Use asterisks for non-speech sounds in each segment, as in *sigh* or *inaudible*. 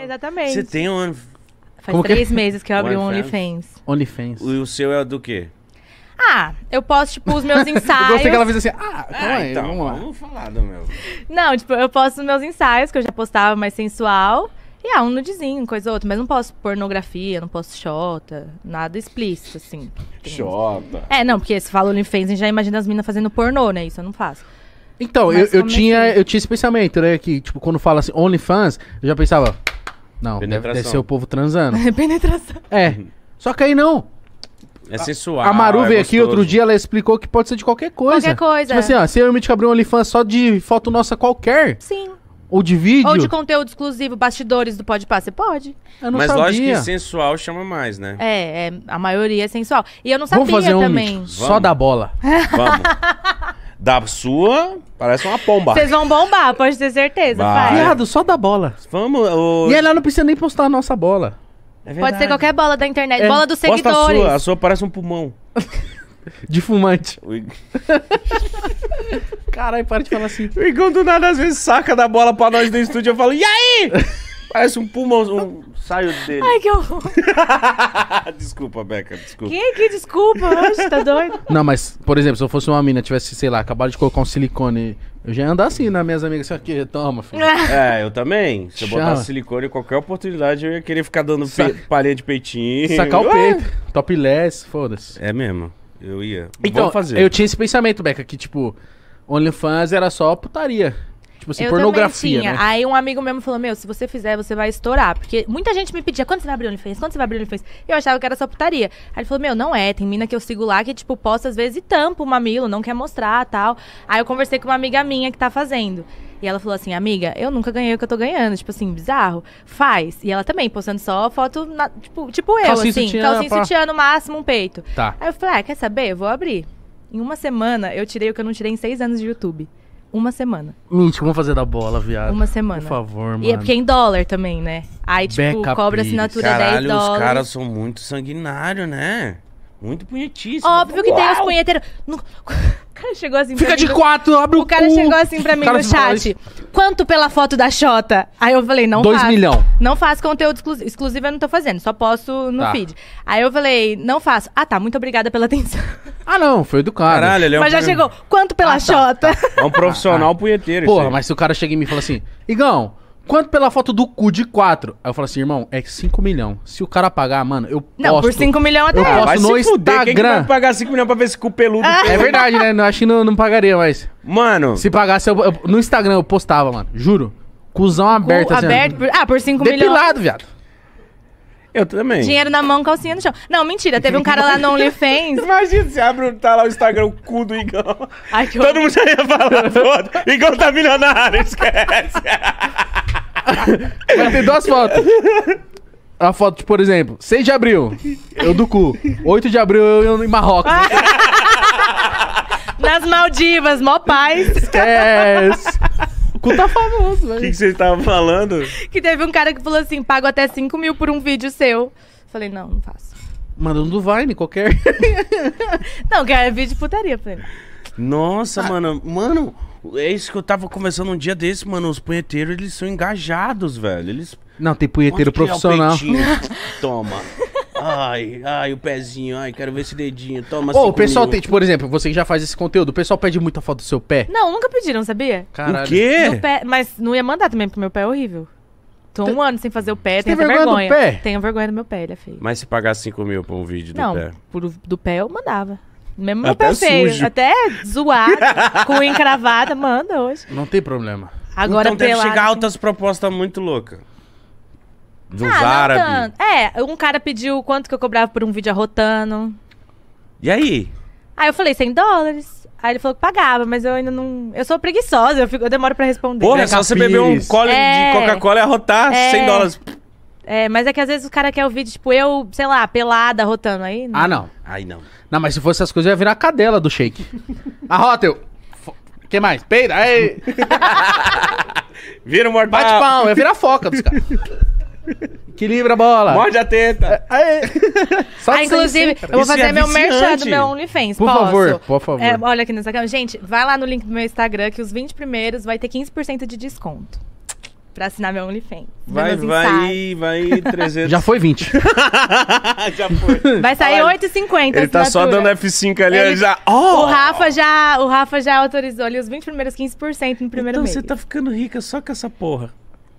É, exatamente. Você tem um. Faz é? três meses que eu abri o OnlyFans. OnlyFans. E o seu é do quê? Ah, eu posto, tipo, os meus ensaios. *laughs* eu gostei que ela fez assim, ah, calma ah, aí, então, vamos lá. Vamos falar do meu. Não, tipo, eu posto os meus ensaios, que eu já postava mais sensual. E ah, um nudezinho, coisa ou outra. Mas não posso pornografia, não posso xota, nada explícito, assim. Xota. É, não, porque se fala OnlyFans, a gente já imagina as minas fazendo pornô, né? Isso eu não faço. Então, eu, eu, tinha, eu tinha esse pensamento, né? Que, tipo, quando fala assim, OnlyFans, eu já pensava, não, deve, deve ser o povo transando. É *laughs* penetração. É. Só que aí não. É sensual. A Maru é veio gostoso. aqui outro dia, ela explicou que pode ser de qualquer coisa. Qualquer coisa. Tipo assim, ó, se eu me abrir um OnlyFans só de foto nossa qualquer. Sim. Ou de vídeo. Ou de conteúdo exclusivo, bastidores do Pode Passar, você pode. Eu não Mas sabia. lógico que sensual chama mais, né? É, é, a maioria é sensual. E eu não sabia Vamos fazer um também. Vamos. Só da bola. Vamos. *laughs* Da sua, parece uma pomba. Vocês vão bombar, pode ter certeza. Vai. Viado, só da bola. Vamos. ô- E ela não precisa nem postar a nossa bola. É Pode ser qualquer bola da internet, É. bola dos Posta a seguidores. sua, a sua parece um pulmão. *laughs* De fumante. *laughs* Caralho, para de falar assim. o nada às vezes saca da bola pra nós no estúdio. Eu falo, e aí? *laughs* Parece um pulmão, um saio dele. Ai, que horror. *laughs* desculpa, Beca, desculpa. Quem que desculpa, hoje tá doido? Não, mas, por exemplo, se eu fosse uma mina, tivesse, sei lá, acabado de colocar um silicone, eu já ia andar assim, né, minhas amigas, assim, aqui, toma, filho. *laughs* É, eu também. Se eu botasse silicone, qualquer oportunidade, eu ia querer ficar dando Sa de peitinho. Sacar o peito. Topless, foda-se. É mesmo, eu ia. Então, fazer. eu tinha esse pensamento, Beca, que, tipo, OnlyFans era só putaria. Tipo assim, eu pornografia. Né? Aí um amigo mesmo falou: Meu, se você fizer, você vai estourar. Porque muita gente me pedia: Quando você vai abrir o OnlyFans? Quando você vai abrir o OnlyFans? Eu achava que era só putaria. Aí ele falou: Meu, não é. Tem mina que eu sigo lá que, tipo, posta às vezes e tampa o mamilo, não quer mostrar tal. Aí eu conversei com uma amiga minha que tá fazendo. E ela falou assim, amiga, eu nunca ganhei o que eu tô ganhando. Tipo assim, bizarro. Faz. E ela também, postando só foto, na, tipo, tipo eu, calcinha assim. Sutiã, calcinha pra... sutiã no máximo, um peito. Tá. Aí eu falei, ah, quer saber? Eu vou abrir. Em uma semana, eu tirei o que eu não tirei em seis anos de YouTube. Uma semana. Mentira, vamos fazer da bola, viado. Uma semana. Por favor, mano. E é porque é em dólar também, né? Aí, tipo, Backup. cobra assinatura Caralho, 10 dólares. os caras são muito sanguinários, né? Muito punhetíssimos. Óbvio que tem os punheteiros. *laughs* cara chegou assim Fica pra de mim, quatro, abre o O cara cu. chegou assim pra mim no chat. Quanto pela foto da Xota? Aí eu falei, não Dois faço. milhão. Não faço conteúdo exclusivo. Exclusivo eu não tô fazendo, só posto no Tá. feed. Aí eu falei, não faço. Ah, tá, muito obrigada pela atenção. Ah, não, foi cara. Caralho, ele é um, Mas já chegou. Quanto pela ah, tá, tá. Xota? é um profissional punheteiro. Porra, mas se o cara chega em mim e fala assim, Igão, quanto pela foto do cu de 4? Aí eu falo assim, irmão, é 5 milhão. Se o cara pagar, mano, eu posso. Não, por 5 milhão até eu. É. Ah, posto no Instagram. Quem que vai pagar 5 milhão pra ver esse cu peludo? Ah. É verdade, né? Eu acho que não, não pagaria, mas... Mano... Se pagasse, eu, eu, no Instagram eu postava, mano. Juro. Cusão aberto, assim. aberto? Por, ah, por 5 milhões. Depilado, viado. Eu também. Dinheiro na mão, calcinha no chão. Não, mentira. Teve um cara lá no OnlyFans. *laughs* Imagina, você abre, tá lá o Instagram, o cu do Igão. Ai, que Todo horror. mundo já ia falar, foda. Igão tá milionário, *laughs* esquece. Vai ter duas fotos. A foto, tipo, por exemplo, 6 de abril, eu do cu. 8 de abril, eu em Marrocos. *laughs* Nas Maldivas, mó paz. Esquece. O cu tá famoso, velho. O que, vocês estavam falando? Que teve um cara que falou assim: pago até 5 mil por um vídeo seu. Falei, não, não faço. Mandando um do Vine, qualquer. *laughs* não, que é vídeo de putaria, falei. Nossa, ah. mano. Mano, é isso que eu tava conversando um dia desse, mano. Os punheteiros, eles são engajados, velho. Eles. Não, tem punheteiro Onde é profissional. é *laughs* Toma. Ai, ai, o pezinho, ai, quero ver esse dedinho. Toma Ô, o pessoal tem, tipo, por exemplo, você que já faz esse conteúdo, o pessoal pede muita foto do seu pé. Não, nunca pediram, sabia? Caralho. O quê? pé, mas não ia mandar também, porque meu pé é horrível. Tô um ano sem fazer o pé, tenho vergonha. vergonha. Do pé? Tenho vergonha do meu pé, ele é feio. Mas se pagar 5 mil por um vídeo do pé? Não, do pé eu mandava. Mesmo meu pé feio, sujo. até zoado, *laughs* com encravada, manda hoje. Não tem problema. Agora então pelado, deve chegar altas propostas muito loucas. De ah, árabes. É, um cara pediu quanto que eu cobrava por um vídeo arrotando. E aí? Aí eu falei 100 dólares. Aí ele falou que pagava, mas eu ainda não. Eu sou preguiçosa, eu, fico... eu demoro pra responder. Porra, é só você beber um cole é... de Coca-Cola e arrotar é... 100 dólares. É, mas é que às vezes o cara quer o vídeo, tipo, eu, sei lá, pelada, rotando aí. Não. Ah, não. Aí não. Não, mas se fosse essas coisas, eu ia virar a cadela do shake. Rotel. O que mais? Peida, aí. *laughs* Vira o mortal. Bate pau, ia virar a foca dos caras. Equilibra a bola. Morde a teta. É, aí. *laughs* Só ah, inclusive, eu vou fazer é meu viciante. merchan do meu OnlyFans. Por Posso? favor, por favor. É, olha aqui nessa câmera. Gente, vai lá no link do meu Instagram que os 20 primeiros vai ter 15% de desconto pra assinar meu OnlyFans. Vai, vai, vai 300. *laughs* Já foi 20. *laughs* já foi. Vai sair 8,50 Ele tá só dando F5 ali, ele... já... Tá- oh! O, Rafa já... o Rafa já autorizou ali os 20 primeiros 15% no primeiro então, mês. Então você tá ficando rica só com essa porra.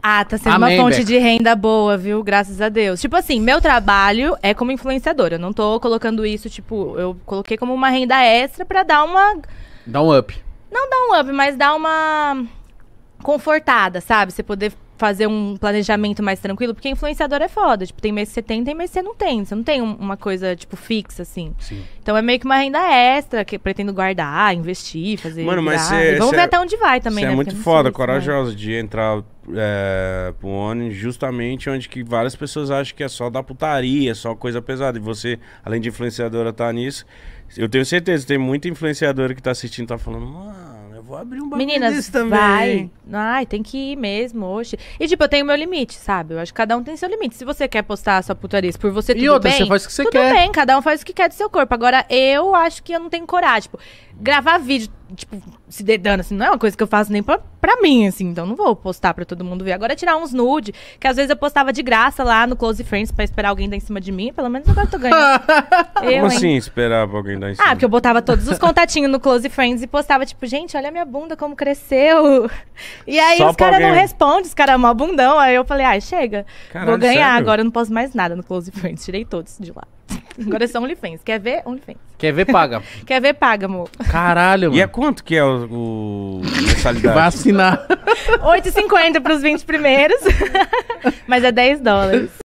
Ah, tá sendo Amém, uma fonte de renda boa, viu? Graças a Deus. Tipo assim, meu trabalho é como influenciadora. Eu não tô colocando isso, tipo, eu coloquei como uma renda extra pra dar uma. Dá um up. Não dá um up, mas dá uma confortada, sabe? Você poder fazer um planejamento mais tranquilo, porque influenciador é foda. Tipo, tem mês que você tem, tem mês que você não tem. Você não tem uma coisa, tipo, fixa, assim. Sim. Então é meio que uma renda extra que pretendo guardar, investir, fazer. Mano, mas cê, Vamos cê ver é, até onde vai também, é né? É muito foda, isso, corajosa né? de entrar é, pro ONU justamente onde que várias pessoas acham que é só da putaria, é só coisa pesada. E você, além de influenciadora, tá nisso. Eu tenho certeza, tem muita influenciadora que tá assistindo tá falando, mano, eu vou abrir um bagulho Meninas, desse também. Vai. Ai, tem que ir mesmo, hoje E tipo, eu tenho meu limite, sabe? Eu acho que cada um tem seu limite. Se você quer postar a sua putaria por você, tudo e outra, bem. você faz o que você tudo quer. Tudo bem, cada um faz o que quer do seu corpo. Agora, eu acho que eu não tenho coragem. Tipo, gravar vídeo, tipo, se dedando, assim, não é uma coisa que eu faço nem pra, pra mim, assim. Então, não vou postar pra todo mundo ver. Agora, tirar uns nude, que às vezes eu postava de graça lá no Close Friends pra esperar alguém dar em cima de mim. Pelo menos agora eu tô ganhando. *laughs* eu, Como hein? assim, esperar pra alguém dar em ah, cima? Ah, porque eu botava todos os contatinhos no Close Friends e postava, tipo, gente, olha a minha bunda como cresceu. E aí Só os caras não respondem, os caras é mó bundão. Aí eu falei, ai, ah, chega. Caralho, vou ganhar sério? agora, eu não posso mais nada no Close Friends. Tirei todos de lá. *laughs* Agora é só OnlyFans. Quer ver? OnlyFans. Quer ver, paga. *laughs* Quer ver, paga, amor. Caralho, mano. E é quanto que é o, o mensalidade? Vai assinar. 8,50 pros 20 primeiros. *laughs* mas é 10 dólares.